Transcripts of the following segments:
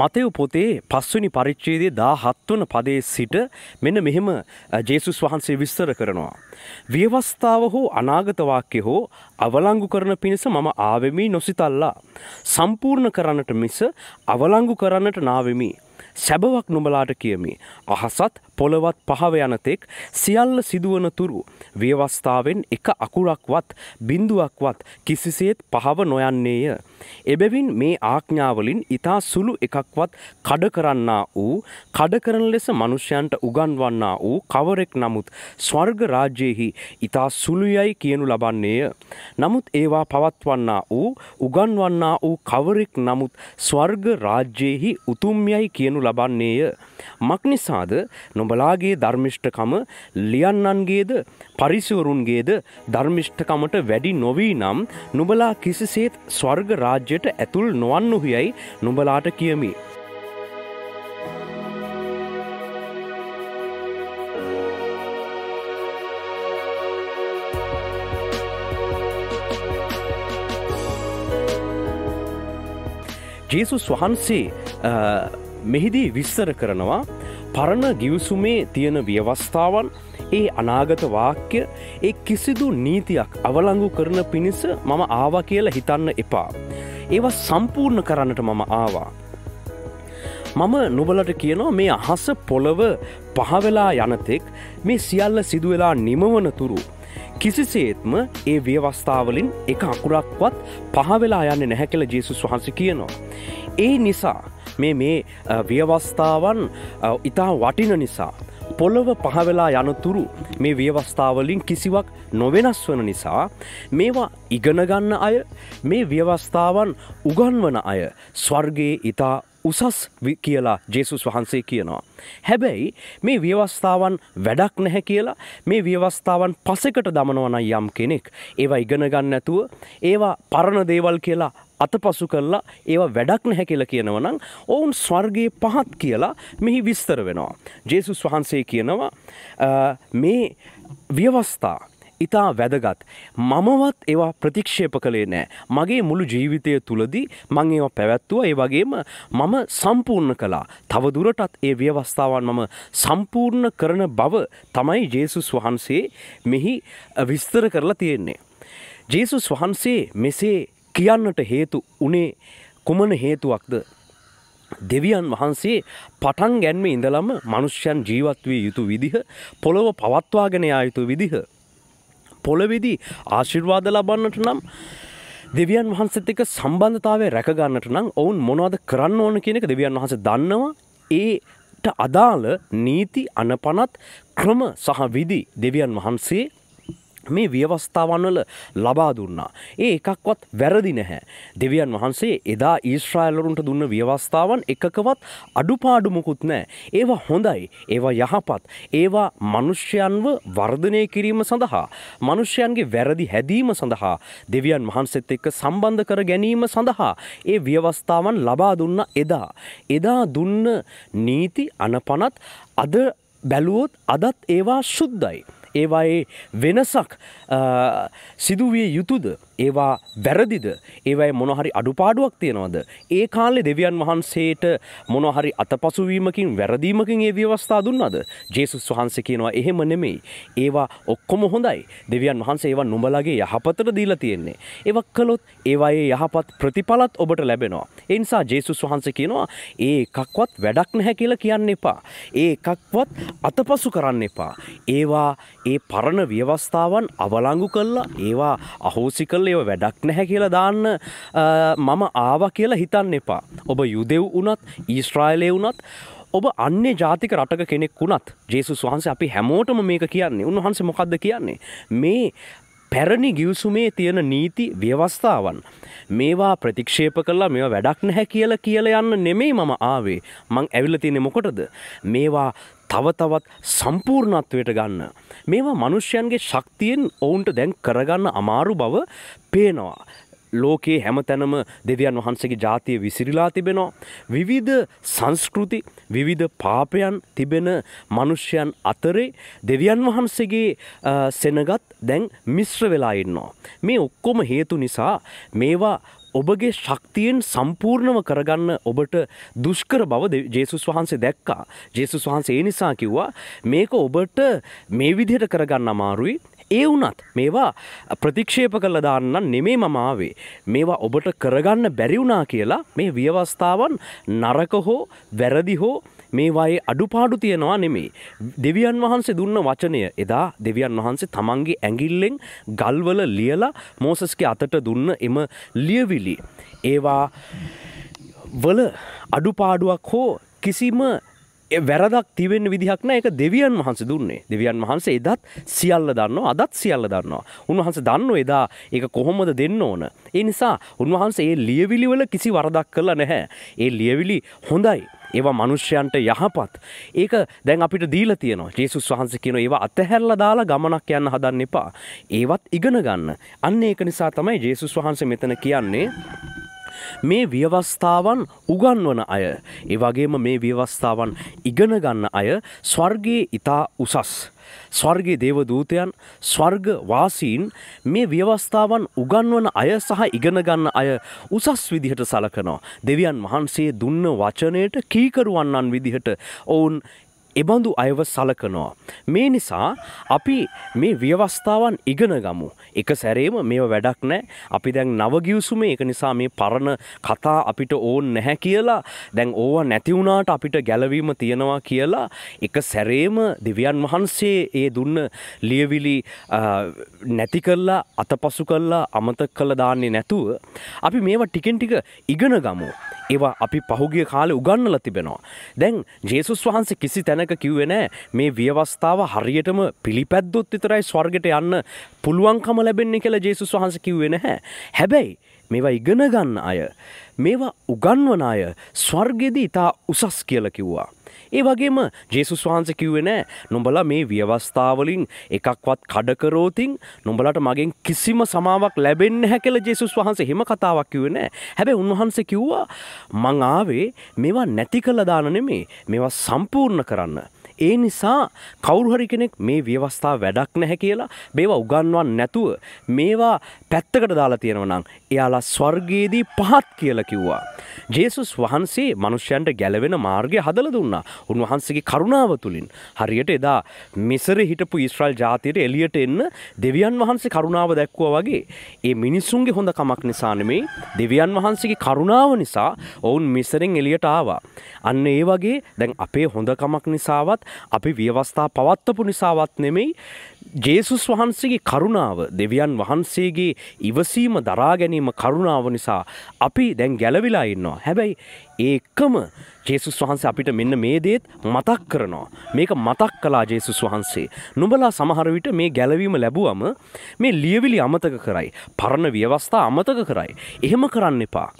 මතයව පොතේ පස්වනි පරිච්චේදේ දා හත්වන පදේ සිට මෙන්න මෙහෙම ජේසුස් වහන්සේ විස්තර කරනවා. ව්‍යවස්ථාව හෝ අනාගතවාක්‍ය හෝ අවලංගු කරන පිණිස මම ආවෙමි නොසිතල්ලා. සම්පූර්ණ කරන්නට මිස අවලංගු කරන්නට නාවෙමි. සැබවක් නුඹලාට කියමි. අහසත් පොළවත් පහව යනතෙක් සියල්ල සිදුවන තුරු ව්‍යවස්ථාවෙන් එක අකුරක්වත් බිඳුවක්වත් කිසිසේත් පහව නොයන්නේය. එබැවින් මේ ආඥාවලින් ඉතා සුළු එකක්වත් කඩ කරන්නා වූ කඩකරන ලෙස මනුෂ්‍යයන්ට උගන්වන්නා වූ කවරෙක් නමුත් ස්වර්ග රාජ්‍යයෙහි ඉතා සුළුයයි කියනු ලබන්නේය. නමුත් ඒවා පවත්වන්නා වූ උගන්වන්නා වූ කවරෙක් නමුත් ස්වර්ග රාජ්‍යයෙහි උතුම්යයි කියනු ලබන්නේය. මක්නිසාද නො නොබලාගේ ධර්මිෂ්ඨකම ලියන්නන්ගේද පරිසිවරුන්ගේද ධර්මිෂ්ඨකමට වැඩි නොවී නම් නුබලා කිසිසේත් ස්වර්ග රාජ්‍යයට ඇතුල් නොවන්නුහියයි නුබලාට කියමි. ජේසුස් වහන්සේ මෙහිදී විස්තර කරනවා පරණ ගිවිසුමේ තියෙන ව්‍යවස්ථාවන් ඒ අනාගත වාක්‍ය ඒ කිසිදු නීතියක් අවලංගු කරන පිණිස මම ආවා කියලා හිතන්න එපා. ඒව සම්පූර්ණ කරන්නට මම ආවා. මම නොබලට කියනවා මේ අහස පොළව පහවෙලා යනතෙක් මේ සියල්ල සිදුවෙලා නිමවන තුරු. කිසිසේත්ම ඒ ව්‍යවස්ථාවලින් එක අකුරක්වත් පහවෙලා යන්න නැහැ කළ ජේසුස් වහන්ස කියනවා. ඒ නිසා මේ මේ ව්‍යවස්ථාවන් ඉතා වටින නිසා. පොළොව පහවෙලා යනතුරු මේ ව්‍යවස්ථාවලින් කිසිවක් නොවෙනස් වන නිසා මේවා ඉගෙනගන්න අය මේ ව්‍යවස්ථාවන් උගන්වන අය ස්වර්ගයේ ඉතා උසස් කියලා ජෙසුස් වහන්සේ කියනවා. හැබැයි මේ ව්‍යවස්ථාවන් වැඩක් නැහැ කියලා මේ ව්‍යවස්ථාවන් පසෙකට දමනවන යම් කෙනෙක් ඒවා ඉගෙනගන්න ඇතුව ඒවා පරණ දේවල් කියලා අතපසු කරලා ඒවා වැඩක් නැහැ කියලා කියනවනම් ඔවුන් ස්වර්ගයේ පහත් කියලා මෙහි විස්තර වෙනවා. ජේසුස් වහන්සේ කියනවා මේ ව්‍යවස්ථා ඉතා වැදගත්. මමවත් ඒවා ප්‍රතික්ෂේප කළේ නෑ. මගේ මුළු ජීවිතය තුළදී මං ඒවා පැවැත්තුව ඒ වගේම මම සම්පූර්ණ කලා. තවදුරටත් ඒ ව්‍යවස්ථාවන් මම සම්පූර්ණ කරන බව තමයි ජේසුස් වහන්සේ මෙහි විස්තර කරලා තියෙන්නේ. ජේසුස් වහන්සේ මෙසේ කියන්නට හේතු උනේ කුමන හේතුවක්ද දෙවියන් වහන්සේ පටන් ගැන්ම ඉඳලම මනුෂ්‍යයන් ජීවත් වී යුතු විදිහ පොළොව පවත්වාගෙන යා යුතු විදිහ. පොළවෙදී ආශිර්වාද ලබන්නට නම් දෙවියන් වහන්සේත් එක්ක සම්බන්ධතාවය රැකගන්නට නම් ඔවුන් මොනවද කරන්න ඕන කියන එක දෙවියන් වහන්සේ දන්නවා. ඒට අදාළ නීති අනපනත් ක්‍රම සහ විදි දෙවියන් වහන්සේ මේ ව්‍යවස්ථාවන්වල ලබා දුන්නා. ඒ එකක්වත් වැරදි නැහැ. දෙවියන් වහන්සේ එදා ඊශ්‍රායලරුන්ට දුන්න ව්‍යවස්ථාවන් එකකවත් අඩුපාඩුමකුත් නෑ. ඒවා හොඳයි. ඒවා යහපත්. ඒවා මනුෂ්‍යයන්ව වර්ධනය කිරීම සඳහා. මනුෂ්‍යයන්ගේ වැරදි හැදීම සඳහා. දෙවියන් වහන්සෙත් එක්ක සම්බන්ධ කර ගැනීම සඳහා. ඒ ව්‍යවස්ථාවන් ලබා දුන්න එදා. එදා දුන්න නීති අනපනත් අද බැලුවොත් අදත් ඒවා ශුද්ධයි. ඒවායේ වෙනසක් සිදුවිය යුතුද ඒවා වැරදිද ඒවයි මොනහරි අඩුපාඩුවක් තියෙනවද ඒ කාලෙ දෙවියන් වහන්සේට මොනහරි අතපසුවීමකින් වැරදීමකින් ඒ ව්‍යවස්ථා දුන්නද ජේසුස් වහන්සේ කියනවා එහෙම නෙමෙයි ඒවා ඔක්කොම හොඳයි දෙවියන් වහන්සේ ඒවා නුඹලගේ යහපතට දීලා තියෙන්නේ ඒවක් කළොත් ඒවායේ යහපත් ප්‍රතිඵලත් ඔබට ලැබෙනවා ඒ නිසා ජේසුස් වහන්සේ කියනවා ඒ එකක්වත් වැඩක් නැහැ කියලා කියන්න එපා ඒ එකක්වත් අතපසු කරන්න එපා ඒවා ඒ පරණ ව්‍යවස්ථාවන් අවලංගු කළා ඒවා අහෝසි කළේ ඒව වැඩක් නැහැ කියලා දාන්න මම ආව කියලා හිතන්න එපා. ඔබ යුදෙව් වනත් ඊස්ට්‍රයිලය වනත් ඔබ අන්නේ ජාතික රටක කෙනෙක් වුණත් ජේසුස් වහන්සේ අපි හැමෝටම මේක කියන්නේ උන්වහන්සේ මොකක්ද කියන්නේ මේ පැරණි ගිවසුමේ තියෙන නීති ව්‍යවස්ථාවන්. මේවා ප්‍රතික්ෂේප කල්ලා මෙ වැඩක් නැහැ කියල කියල යන්න නෙමෙයි මම ආවේ මං ඇවිල තියෙන මොකොටද. මේවා තව තවත් සම්පූර්ණත්වයට ගන්න. මේවා මනුෂ්‍යයන්ගේ ශක්තියෙන් ඔවුන්ට දැන් කරගන්න අමාරු බව පේනවා. ලෝකයේ හැමතැනම දෙවියන් වහන්සේගේ ජාතිය විසිරිලා තිබෙනවා. විවිධ සංස්කෘති විවිධ පාපයන් තිබෙන මනුෂ්‍යයන් අතරේ දෙවියන් වහන්සේගේ සෙනගත් දැන් මිශ්‍ර වෙලා ඉන්නවා. මේ ඔක්කොම හේතු නිසා මේවා ඔබගේ ශක්තියෙන් සම්පූර්ණව කරගන්න ඔබට දුෂ්කර බව ජේසුස් වහන්සේ දැක්කා. ජේසුස් වහන්සේ ඒ නිසා කිව්වා මේක ඔබට මේ විදිහට කරගන්න අමාරුයි ඒ වුණත් මේවා ප්‍රතික්ෂේප කළ දාන්න නෙමේ මමාවේ මේවා ඔබට කරගන්න බැරිවුනා කියලා මේ ව්‍යවස්ථාවන් නරක හෝ වැරදි හෝ මේවායේ අඩුපාඩු තියෙනවා නෙමේ. දෙවියන් වහන්සේ දුන්න වචනය එදා දෙවියන් වහන්සේ තමන්ගේ ඇඟිල්ලෙන් ගල්වල ලියලා මෝසස්ගේ අතට දුන්න එම ලියවිලි. ඒවා වල අඩුපාඩුවක් හෝ කිසිම වැරදක් තිවෙන් විදිහක් නෑ එක දෙවියන් වහන්සේ දුන්නේ දෙවියන් වහන්සේ එදත් සියල්ල දන්නවා අදත් සියල්ල දන්නවා උන්වහන්සේ දන්නෝ එදා ඒක කොහොමද දෙන්න ඕන ඒ නිසා උන්වහන්සේ ඒ ලියවිලිවල කිසි වරදක් කළා නැහැ ඒ ලියවිලි හොඳයි ඒවා මනුෂ්‍යයන්ට යහපත් ඒක දැන් අපිට දීලා තියෙනවා ජේසුස් වහන්සේ කියන ඒවා අතහැරලා දාලා ගමනක් යන්න හදන්න එපා ඒවත් ඉගෙන ගන්න අන්න ඒක නිසා තමයි ජේසුස් වහන්සේ මෙතන කියන්නේ මේ ව්‍යවස්ථාවන් උගන්වන අය. ඒවගේම මේ ව්‍යවස්ථාවන් ඉගෙන ගන්න අය ස්වර්ගයේ ඉතා උසස්. ස්වර්ගේ දේවදූතයන් ස්වර්ග වාසීන් මේ ව්‍යවස්ථාවන් උගන්වන අය සහ ඉගෙනගන්න අය උසස් විදිහට සලකනවා. දෙවියන් වහන්සේ දුන්න වචනයට කීකරුවන්නන් විදිහට ඔවුන් එබඳු අයව සලකනවා. මේ නිසා අපි මේ ව්‍යවස්ථාවන් ඉගෙන ගමු. එක සැරේම මේව වැඩක් නෑ අපි දැන් නවගියසුමේ එක නිසා මේ පරණ කතා අපිට ඕන් නැහැ කියලා දැන් ඕවා නැතිවුණට අපිට ගැලවීම තියෙනවා කියලා එක සැරේම දෙවියන් වහන්සේ ඒ දුන්න ලියවිලි නැති කරලා අතපසු කරලා අමතක කළ දාන්නේ නැතුව අපි මේවා ටිකෙන් ටික ඉගෙන ගමු. ඒවා අපි පහුගිය කාලේ උගන්නලා තිබෙනවා. දැන් ජේසුස් වහන්සේ කිසි තැන තැනක කිව්වෙන මේ ව්‍යවස්ථාව හරියටම පිළිපැද්දොත් විතරයි ස්වර්ගට යන්න පුළුවන්කම ලැබෙන්නේ කියලා ජේසුස් වහන්ස කිව්වෙන හැ හැබැයි මේවා ඉගෙන ගන්න අය මේවා උගන්වන අය ස්වර්ගෙදී ඉතා උසස් කියල කිව්වා ඒ වගේම ජේසුස් වහන්සේ කිව්වේ නෑ නොඹලා මේ ව්‍යවස්ථාවලින් එකක්වත් කඩකරෝතින් නොඹලට මගෙන් කිසිම සමාවක් ලැබෙන්න හැකල ජේසුස් වහන්සේ හෙම කතාවක් කිව්වේ නෑ හැබැයි උන්වහන්සේ කිව්වා මං ආවේ මේවා නැති කළ දාන නෙමේ මේවා සම්පූර්ණ කරන්න ඒ නිසා කවුරුහරි කෙනෙක් මේ ව්‍යවස්ථා වැඩක් නැහැ කියලා මේවා උගන්වන් නැතුව මේවා පැත්තකට දාලා තියෙනවනම් එයාලා ස්වර්ගයේදී පහත් කියලා කිව්වා. ජේසුස් වහන්සේ මනුෂ්‍යයන්ට ගැලවෙන මාර්ගය හදල දුන්නා උන්වහන්සගේ කරුණාව තුළින් හරියට එදා මෙසර හිටපු ඉස්්‍රල් ජාතියට එලියට එන්න දෙවියන් වහන්සේ කරුණාව දැක්වා වගේ ඒ මිනිස්සුන්ගේ හොඳ කමක් නිසානමේ දෙවියන් වහන්සේගේ කරුණාව නිසා ඔවුන් මිසරෙන් එලියට ආවා. අන්න ඒ වගේ දැන් අපේ හොඳකමක් නිසාවත් වුණත් අපි ව්‍යවස්ථා පවත්වපු නිසාවත් නෙමෙයි ජේසුස් වහන්සේගේ කරුණාව දෙවියන් වහන්සේගේ ඉවසීම දරා ගැනීම කරුණාව නිසා අපි දැන් ගැලවිලා ඉන්නවා. හැබැයි ඒකම ජේසුස් වහන්සේ අපිට මෙන්න මේ දේත් මතක් කරනවා. මේක මතක් කලා ජේසුස් වහන්සේ. නුඹලා සමහර විට මේ ගැලවීම ලැබුවම මේ ලියවිලි අමතක කරයි. පරණ ව්‍යවස්ථා අමතක කරයි. එහෙම කරන්න එපා.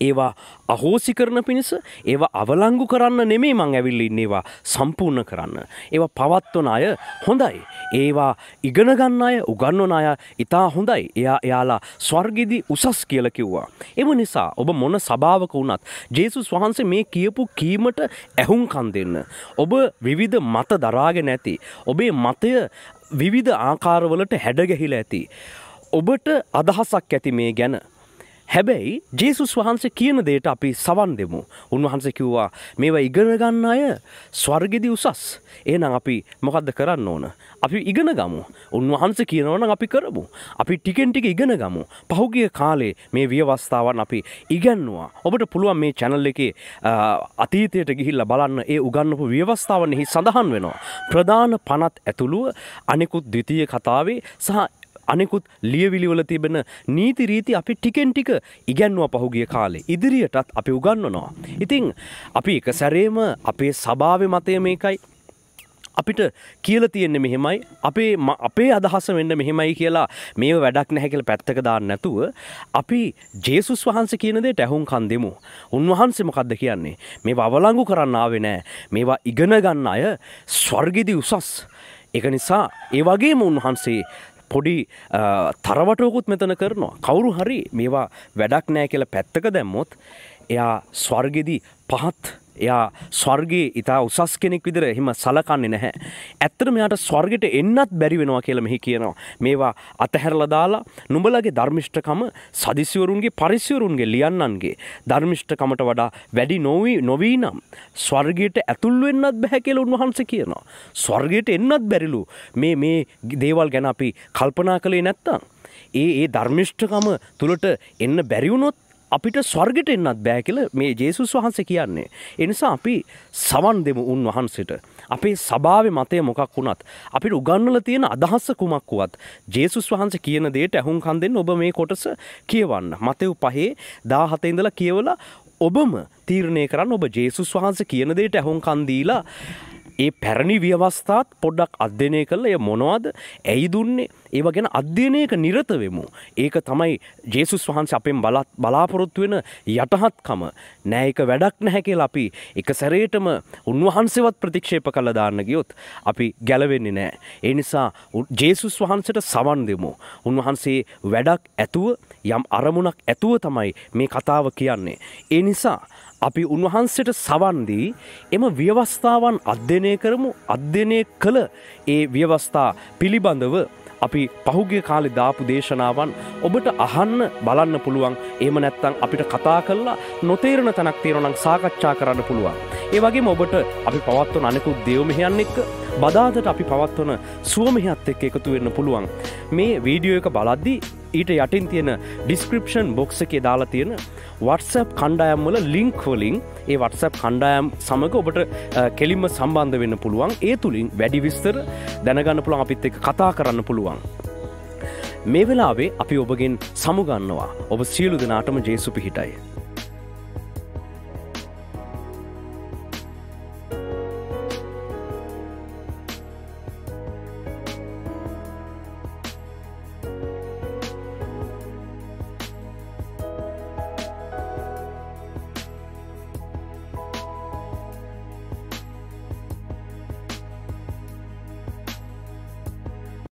ඒවා අහෝසි කරන පිණිස ඒවා අවලංගු කරන්න නෙමේ මං ඇවිල්ල ඉන්නේවා සම්පූර්ණ කරන්න. ඒවා පවත්වන අය හොඳයි. ඒවා ඉගෙනගන්න අය උගන්නවන අය ඉතා හොඳයි එයා එයාලා ස්වර්ගෙදි උසස් කියල කිව්වා. එම නිසා ඔබ මොන සභාවක වුණත් ජේසුස් වහන්සේ මේ කියපු කීමට ඇහුම් කන් දෙන්න. ඔබ විවිධ මත දරාගෙන ඇති. ඔබේ මතය විවිධ ආකාරවලට හැඩගැහිලා ඇති. ඔබට අදහසක් ඇති මේ ගැන හැබැයි ජේසුස් වහන්සේ කියන දේට අපි සවන් දෙමු. උන්වහන්සේ කිව්වා මේවා ඉගෙන ගන්න අය ස්වර්ගෙදි උසස්. එහෙනම් අපි මොකද්ද කරන්න ඕන? අපි ඉගෙන ගමු. උන්වහන්සේ කියනවා නම් අපි කරමු. අපි ටිකෙන් ටික ඉගෙන ගමු. පහුගිය කාලේ මේ විවස්ථාවන් අපි ඉගන්නවා. ඔබට පුළුවන් මේ channel එකේ අතීතයට ගිහිල්ලා බලන්න ඒ උගන්වපු විවස්ථාවන් එහි සඳහන් වෙනවා. ප්‍රධාන පනත් ඇතුළුව අනිකුත් ද්විතීය කතාවේ සහ අනෙකුත් ලියවිලිවල තිබෙන නීති රීති අපි ටිකෙන් ටික ඉගැන්වා පහුගිය කාලේ ඉදිරියටත් අපි උගන්වනවා. ඉතිං අපි එක සැරේම අපේ සභාව මතය මේකයි අපිට කියල තියෙන්නේ මෙහෙමයි අපේ අපේ අදහස වෙන්න මෙහෙමයි කියලා මේ වැඩක් නැහැකල පැත්තක දාන්න නැතුව අපි ජේසුස් වහන්ස කියනදේ ටැහුම් කන් දෙමු උන්වහන්සේමකක්ද කියන්නේ මේ අවලංගු කරන්න ආවෙ නෑ මේවා ඉගෙන ගන්න අය ස්වර්ගෙදි උසස් එක නිසා ඒ වගේම උන්වහන්සේ පොඩි තරවටෝකුත් මෙතන කරනවා. කවුරු හරි මේවා වැඩක් නෑ කියලා පැත්තක දැම්මොත් එයා ස්වර්ගෙදී පහත් එයා ස්වර්ගේ ඉතා උසස් කෙනෙක් විදිර එහෙම සලකන්නේ නැහැ. ඇත්තට මෙයාට ස්වර්ගයට එන්නත් බැරි වෙනවා කියලා මෙහි කියනවා. මේවා අතහැරලා දාලා නුඹලගේ ධර්මිෂ්ඨකම සදිසිවරුන්ගේ පරිසිවරුන්ගේ ලියන්නන්ගේ ධර්මිෂ්ඨකමට වඩා වැඩි නොවී නොවී නම් ස්වර්ගයට ඇතුල් වෙන්නත් බෑ කියලා උන්වහන්සේ කියනවා. ස්වර්ගයට එන්නත් බැරිලු. මේ මේ දේවල් ගැන අපි කල්පනා කළේ නැත්තම් ඒ ඒ ධර්මිෂ්ඨකම තුලට එන්න බැරි වුණොත් අපිට ස්වර්ගට එන්නත් බෑ කියල මේ ජේසුස් වහන්සේ කියන්නේ. එනිසා අපි සවන් දෙමු උන්වහන්සට. අපේ සභාව මතය මොකක් වුණත්. අපිට උගන්නල තියෙන අදහස්ස කුමක් වුවත්. ජේසුස් වහන්ස කියන දේට ඇහුම් කන් දෙන්න ඔබ මේ කොටස කියවන්න. මතව් පහේ දාහතඉඳලා කියවලා ඔබම තීරණය කරන්න ඔබ ජේසුස් වහන්ස කියන දේට ඇහුම් කන්දීලා ඒ පැරණි ව්‍යවස්ථාත් පොඩ්ඩක් අධ්‍යනය කළ එය මොනවාද ඇයි දුන්නේ ඒව ගැන අධ්‍යනයක නිරත වෙමු. ඒක තමයි ජේසුස් වහන්ස අපෙන් බලාපොරොත්තු වෙන යටහත්කම නෑක වැඩක් නැහැකෙල් අපි එක සැරේටම උන්වහන්සේවත් ප්‍රතික්ෂේප කළ දාන්න ගියොත් අපි ගැලවෙන්නේ නෑ. ඒ නිසා ජේසුස් වහන්සට සවන් දෙමු. උන්වහන්සේ වැඩක් ඇතුව යම් අරමුණක් ඇතුව තමයි මේ කතාව කියන්නේ. ඒ නිසා අපි උන්වහන්සට සවන්දී එම ව්‍යවස්ථාවන් අධ්‍යනය අධ්‍යයනය කරමු අධ්‍යනය කළ ඒ ව්‍යවස්ථා පිළිබඳව අපි පහුගේ කාලෙ දාපු දේශනාවන් ඔබට අහන්න බලන්න පුළුවන් ඒම නැත්තං අපිට කතා කල්ලා නොතේරණ තැනක් තේරනං සාකච්ඡා කරන්න පුළුවන්. ඒවගේම ඔබට අපි පවත්වන අනෙකුත් දෙවමහයන් එක්ක බදාදට අපි පවත්වන සුවමහත් එක් එකතු වෙන්න පුළුවන්. මේ වීඩියෝ එක බලද්දි ඊට යටින් තියෙන ඩිස්ක්‍රපෂන් බොක්ස එකේ දාලා තියෙන වටසප් කණ්ඩායම්වල ලිංක්වලින් ඒ වටසප් කණ්ඩායම් සමඟ ඔබට කෙලින්ම සම්බන්ධ වෙන්න පුළුවන් ඒ තුළින් වැඩි විස්තර දැනගන්න පුළන් අපිත් එක කතා කරන්න පුළුවන්. මේ වෙලාවේ අපි ඔබගෙන් සමුගන්නවා ඔබ සියලු දෙනාටම ජේසු පිහිටයි.